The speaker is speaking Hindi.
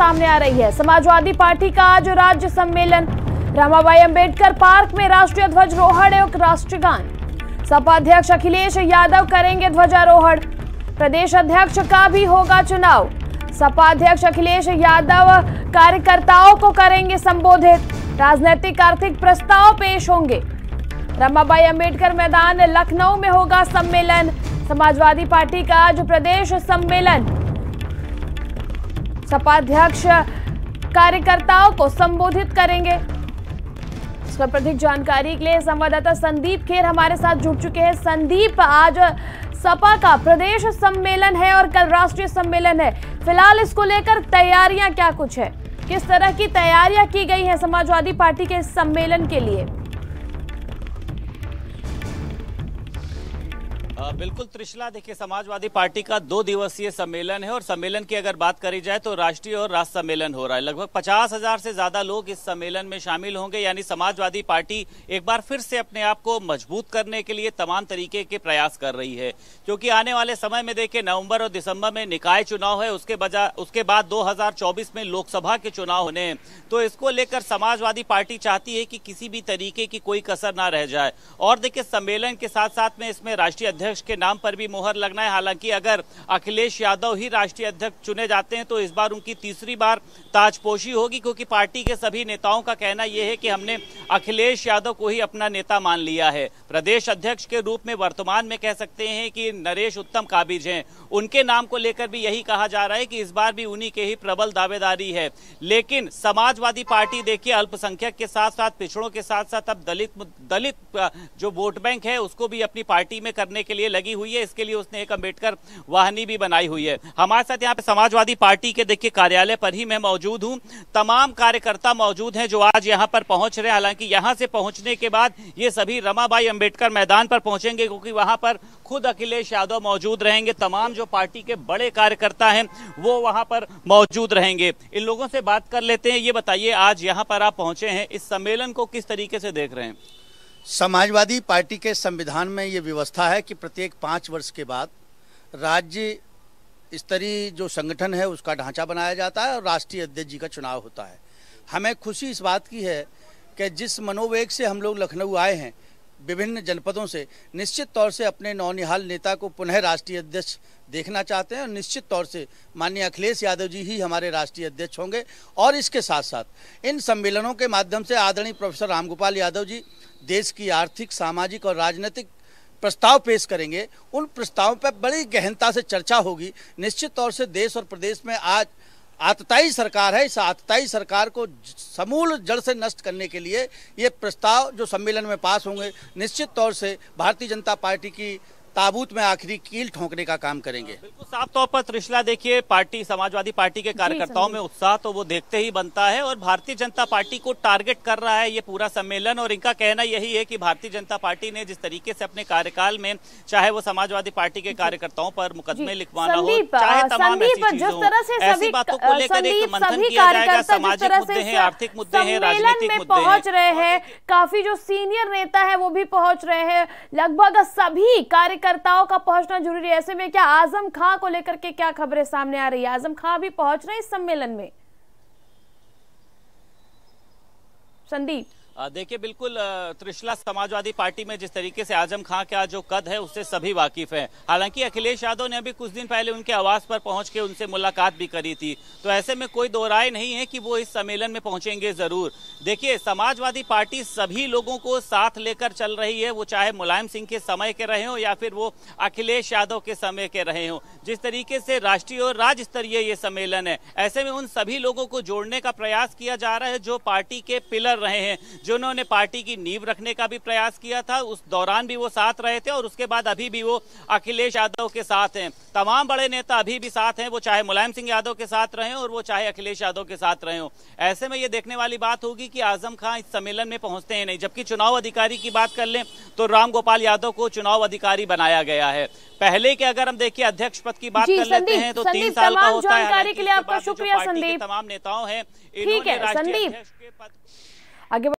सामने आ रही है समाजवादी पार्टी का आज राज्य सम्मेलन रामाबाई अंबेडकर पार्क में राष्ट्रीय ध्वजारोहण एवं राष्ट्रगान सपा अध्यक्ष अखिलेश यादव करेंगे ध्वजारोहण प्रदेश अध्यक्ष का भी होगा चुनाव सपा अध्यक्ष अखिलेश यादव कार्यकर्ताओं को करेंगे संबोधित राजनीतिक आर्थिक प्रस्ताव पेश होंगे रमाबाई अंबेडकर मैदान लखनऊ में होगा सम्मेलन समाजवादी पार्टी का आज प्रदेश सम्मेलन सपा अध्यक्ष कार्यकर्ताओं को संबोधित करेंगे प्रधिक जानकारी के लिए संवाददाता संदीप खेर हमारे साथ जुड़ चुके हैं संदीप आज सपा का प्रदेश सम्मेलन है और कल राष्ट्रीय सम्मेलन है फिलहाल इसको लेकर तैयारियां क्या कुछ है किस तरह की तैयारियां की गई है समाजवादी पार्टी के सम्मेलन के लिए बिल्कुल त्रिशला देखिए समाजवादी पार्टी का दो दिवसीय सम्मेलन है और सम्मेलन की अगर बात करी जाए तो राष्ट्रीय और राष्ट्र सम्मेलन हो रहा है लगभग पचास हजार से ज्यादा लोग इस सम्मेलन में शामिल होंगे यानी समाजवादी पार्टी एक बार फिर से अपने आप को मजबूत करने के लिए तमाम तरीके के प्रयास कर रही है क्योंकि आने वाले समय में देखिए नवम्बर और दिसंबर में निकाय चुनाव है उसके बजा उसके बाद दो में लोकसभा के चुनाव होने हैं तो इसको लेकर समाजवादी पार्टी चाहती है कि किसी भी तरीके की कोई कसर ना रह जाए और देखिये सम्मेलन के साथ साथ में इसमें राष्ट्रीय अध्यक्ष अध्यक्ष के नाम पर भी मोहर लगना है हालांकि अगर अखिलेश यादव ही राष्ट्रीय अध्यक्ष चुने जाते हैं तो इस बार उनकी तीसरी बार ताजपोशी होगी क्योंकि पार्टी के सभी नेताओं का कहना यह है कि हमने अखिलेश यादव को ही अपना नेता मान लिया है प्रदेश अध्यक्ष के रूप में वर्तमान में कह सकते हैं कि नरेश उत्तम काबिज हैं उनके नाम को लेकर भी यही कहा जा रहा है कि इस बार भी उन्हीं के ही प्रबल दावेदारी है लेकिन समाजवादी पार्टी देखिए अल्पसंख्यक के साथ साथ पिछड़ों के साथ साथ अब दलित दलित जो वोट बैंक है उसको भी अपनी पार्टी में करने के लिए लिए लगी हुई है इसके लिए उसने एक अम्बेडकर वाहनी भी बनाई हुई है हमारे साथ यहाँ पे समाजवादी पार्टी के देखिए कार्यालय पर ही मैं मौजूद हूँ तमाम कार्यकर्ता मौजूद हैं जो आज यहाँ पर पहुंच रहे हैं हालांकि यहाँ से पहुंचने के बाद ये सभी रमाबाई अम्बेडकर मैदान पर पहुंचेंगे क्योंकि वहां पर खुद अखिलेश यादव मौजूद रहेंगे तमाम जो पार्टी के बड़े कार्यकर्ता हैं वो वहां पर मौजूद रहेंगे इन लोगों से बात कर लेते हैं ये बताइए आज यहां पर आप पहुंचे हैं इस सम्मेलन को किस तरीके से देख रहे हैं समाजवादी पार्टी के संविधान में ये व्यवस्था है कि प्रत्येक पाँच वर्ष के बाद राज्य स्तरीय जो संगठन है उसका ढांचा बनाया जाता है और राष्ट्रीय अध्यक्ष जी का चुनाव होता है हमें खुशी इस बात की है कि जिस मनोवेग से हम लोग लखनऊ आए हैं विभिन्न जनपदों से निश्चित तौर से अपने नौनिहाल नेता को पुनः राष्ट्रीय अध्यक्ष देखना चाहते हैं और निश्चित तौर से माननीय अखिलेश यादव जी ही हमारे राष्ट्रीय अध्यक्ष होंगे और इसके साथ साथ इन सम्मेलनों के माध्यम से आदरणीय प्रोफेसर रामगोपाल यादव जी देश की आर्थिक सामाजिक और राजनीतिक प्रस्ताव पेश करेंगे उन प्रस्तावों पर बड़ी गहनता से चर्चा होगी निश्चित तौर से देश और प्रदेश में आज आतताई सरकार है इस आतताई सरकार को समूल जड़ से नष्ट करने के लिए ये प्रस्ताव जो सम्मेलन में पास होंगे निश्चित तौर से भारतीय जनता पार्टी की ताबूत में आखिरी कील ठोंकने का काम करेंगे हाँ, बिल्कुल साफ तौर पर त्रिशला देखिए पार्टी समाजवादी पार्टी के कार्यकर्ताओं में उत्साह तो वो देखते ही बनता है और भारतीय जनता पार्टी को टारगेट कर रहा है ये पूरा सम्मेलन और इनका कहना यही है कि भारतीय जनता पार्टी ने जिस तरीके से अपने कार्यकाल में चाहे वो समाजवादी पार्टी के कार्यकर्ताओं पर मुकदमे लिखवाना हो चाहे हाँ, तमाम ऐसी बातों को लेकर एक मंथन किया जाएगा सामाजिक मुद्दे है आर्थिक मुद्दे है राजनीतिक मुद्दे पहुंच रहे हैं काफी जो सीनियर नेता है वो भी पहुंच रहे हैं लगभग सभी कार्य कार्यकर्ताओं का पहुंचना जरूरी है ऐसे में क्या आजम खां को लेकर के क्या खबरें सामने आ रही है आजम खां भी पहुंच रहे हैं इस सम्मेलन में संदीप देखिए बिल्कुल त्रिशला समाजवादी पार्टी में जिस तरीके से आजम खां का जो कद है उससे सभी वाकिफ हैं हालांकि अखिलेश यादव ने अभी कुछ दिन पहले उनके आवास पर पहुंच के उनसे मुलाकात भी करी थी तो ऐसे में कोई दो राय नहीं है कि वो इस सम्मेलन में पहुंचेंगे जरूर देखिए समाजवादी पार्टी सभी लोगों को साथ लेकर चल रही है वो चाहे मुलायम सिंह के समय के रहे हों या फिर वो अखिलेश यादव के समय के रहे हों जिस तरीके से राष्ट्रीय और राज्य स्तरीय ये सम्मेलन है ऐसे में उन सभी लोगों को जोड़ने का प्रयास किया जा रहा है जो पार्टी के पिलर रहे हैं जिन्होंने पार्टी की नींव रखने का भी प्रयास किया था उस दौरान भी वो साथ रहे थे और उसके बाद अभी भी वो अखिलेश यादव के साथ हैं तमाम बड़े नेता अभी भी साथ हैं वो चाहे मुलायम सिंह यादव के साथ रहे और वो चाहे अखिलेश यादव के साथ रहे हो ऐसे में ये देखने वाली बात होगी कि आजम खां इस सम्मेलन में पहुंचते हैं नहीं जबकि चुनाव अधिकारी की बात कर लें तो राम गोपाल यादव को चुनाव अधिकारी बनाया गया है पहले के अगर हम देखिए अध्यक्ष शपथ की बात कर लेते हैं तो तीन साल का होता है के लिए आपका शुक्रिया संदीप तमाम नेताओं हैं ठीक है संदीप आगे